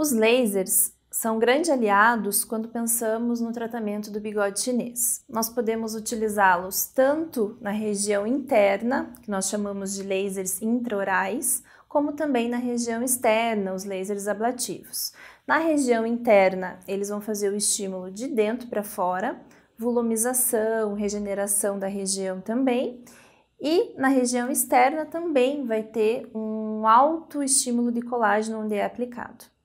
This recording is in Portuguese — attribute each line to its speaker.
Speaker 1: Os lasers são grandes aliados quando pensamos no tratamento do bigode chinês. Nós podemos utilizá-los tanto na região interna, que nós chamamos de lasers intraorais, como também na região externa, os lasers ablativos. Na região interna, eles vão fazer o estímulo de dentro para fora, volumização, regeneração da região também. E na região externa também vai ter um alto estímulo de colágeno onde é aplicado.